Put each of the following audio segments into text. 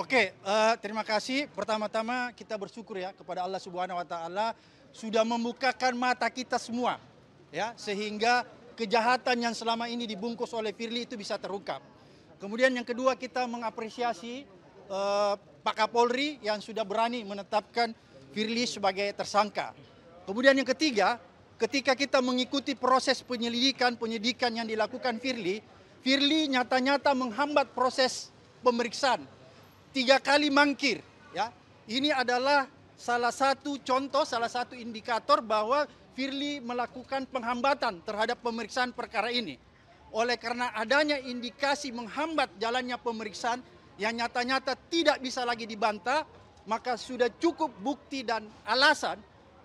Oke, uh, terima kasih. Pertama-tama kita bersyukur ya kepada Allah Subhanahu wa taala sudah membukakan mata kita semua ya sehingga kejahatan yang selama ini dibungkus oleh Firly itu bisa terungkap. Kemudian yang kedua kita mengapresiasi uh, Pak Kapolri yang sudah berani menetapkan Firly sebagai tersangka. Kemudian yang ketiga, ketika kita mengikuti proses penyelidikan penyidikan yang dilakukan Firly, Firly nyata-nyata menghambat proses pemeriksaan tiga kali mangkir. Ya, ini adalah salah satu contoh, salah satu indikator bahwa Firly melakukan penghambatan terhadap pemeriksaan perkara ini. Oleh karena adanya indikasi menghambat jalannya pemeriksaan yang nyata-nyata tidak bisa lagi dibantah, maka sudah cukup bukti dan alasan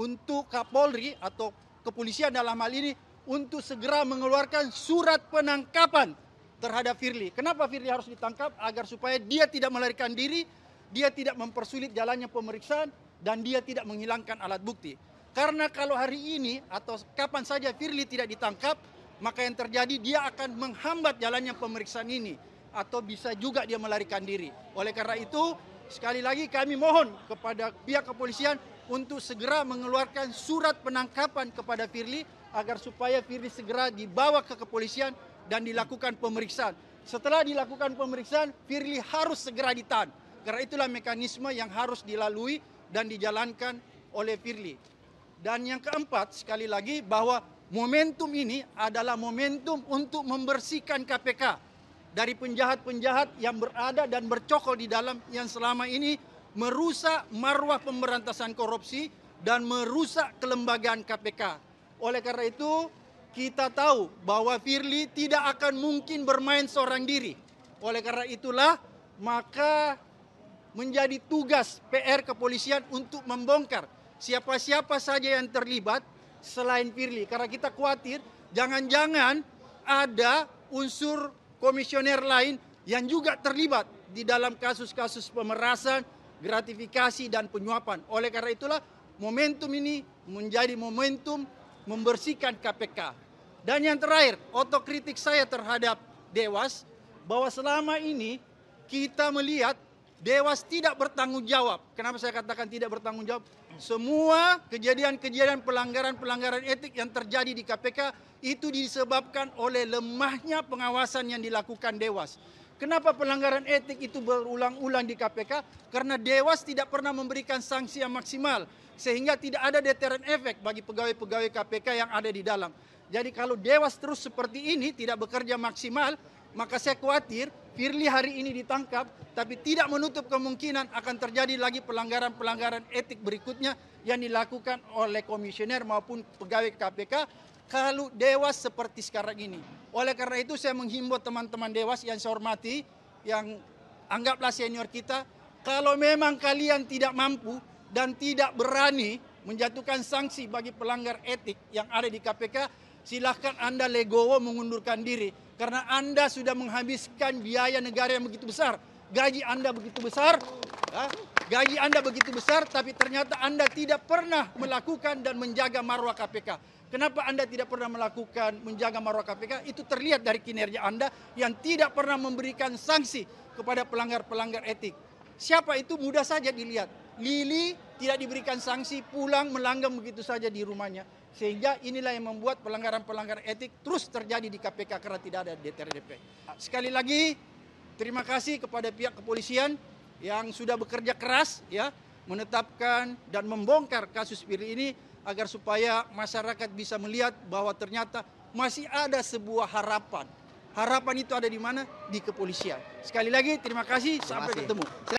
untuk Kapolri atau kepolisian dalam hal ini untuk segera mengeluarkan surat penangkapan terhadap Firly. Kenapa Firly harus ditangkap? Agar supaya dia tidak melarikan diri, dia tidak mempersulit jalannya pemeriksaan, dan dia tidak menghilangkan alat bukti. Karena kalau hari ini atau kapan saja Firly tidak ditangkap, maka yang terjadi dia akan menghambat jalannya pemeriksaan ini. Atau bisa juga dia melarikan diri. Oleh karena itu, sekali lagi kami mohon kepada pihak kepolisian untuk segera mengeluarkan surat penangkapan kepada Firly agar supaya Firly segera dibawa ke kepolisian dan dilakukan pemeriksaan. Setelah dilakukan pemeriksaan, Firly harus segera ditahan. Karena itulah mekanisme yang harus dilalui dan dijalankan oleh Firly. Dan yang keempat, sekali lagi bahwa momentum ini adalah momentum untuk membersihkan KPK dari penjahat-penjahat yang berada dan bercokol di dalam yang selama ini merusak marwah pemberantasan korupsi dan merusak kelembagaan KPK. Oleh karena itu, kita tahu bahwa Firly tidak akan mungkin bermain seorang diri. Oleh karena itulah, maka menjadi tugas PR kepolisian untuk membongkar siapa-siapa saja yang terlibat selain Firly. Karena kita khawatir jangan-jangan ada unsur komisioner lain yang juga terlibat di dalam kasus-kasus pemerasan, gratifikasi, dan penyuapan. Oleh karena itulah momentum ini menjadi momentum membersihkan KPK. Dan yang terakhir, otokritik saya terhadap Dewas bahwa selama ini kita melihat Dewas tidak bertanggung jawab. Kenapa saya katakan tidak bertanggung jawab? Semua kejadian-kejadian pelanggaran-pelanggaran etik yang terjadi di KPK itu disebabkan oleh lemahnya pengawasan yang dilakukan Dewas. Kenapa pelanggaran etik itu berulang-ulang di KPK? Karena Dewas tidak pernah memberikan sanksi yang maksimal sehingga tidak ada deterrent efek bagi pegawai-pegawai KPK yang ada di dalam. Jadi kalau Dewas terus seperti ini tidak bekerja maksimal, maka saya khawatir Firly hari ini ditangkap, tapi tidak menutup kemungkinan akan terjadi lagi pelanggaran-pelanggaran etik berikutnya yang dilakukan oleh komisioner maupun pegawai KPK kalau Dewas seperti sekarang ini. Oleh karena itu saya menghimbau teman-teman Dewas yang saya hormati, yang anggaplah senior kita, kalau memang kalian tidak mampu, dan tidak berani menjatuhkan sanksi bagi pelanggar etik yang ada di KPK, silahkan Anda legowo mengundurkan diri. Karena Anda sudah menghabiskan biaya negara yang begitu besar. Gaji Anda begitu besar, ya, gaji Anda begitu besar, tapi ternyata Anda tidak pernah melakukan dan menjaga marwah KPK. Kenapa Anda tidak pernah melakukan menjaga marwah KPK? Itu terlihat dari kinerja Anda yang tidak pernah memberikan sanksi kepada pelanggar-pelanggar etik. Siapa itu mudah saja dilihat Lili tidak diberikan sanksi pulang melanggang begitu saja di rumahnya. Sehingga inilah yang membuat pelanggaran-pelanggaran etik terus terjadi di KPK karena tidak ada DTRDP. Sekali lagi terima kasih kepada pihak kepolisian yang sudah bekerja keras ya menetapkan dan membongkar kasus Firly ini agar supaya masyarakat bisa melihat bahwa ternyata masih ada sebuah harapan. Harapan itu ada di mana? Di kepolisian. Sekali lagi terima kasih, terima kasih. sampai ketemu.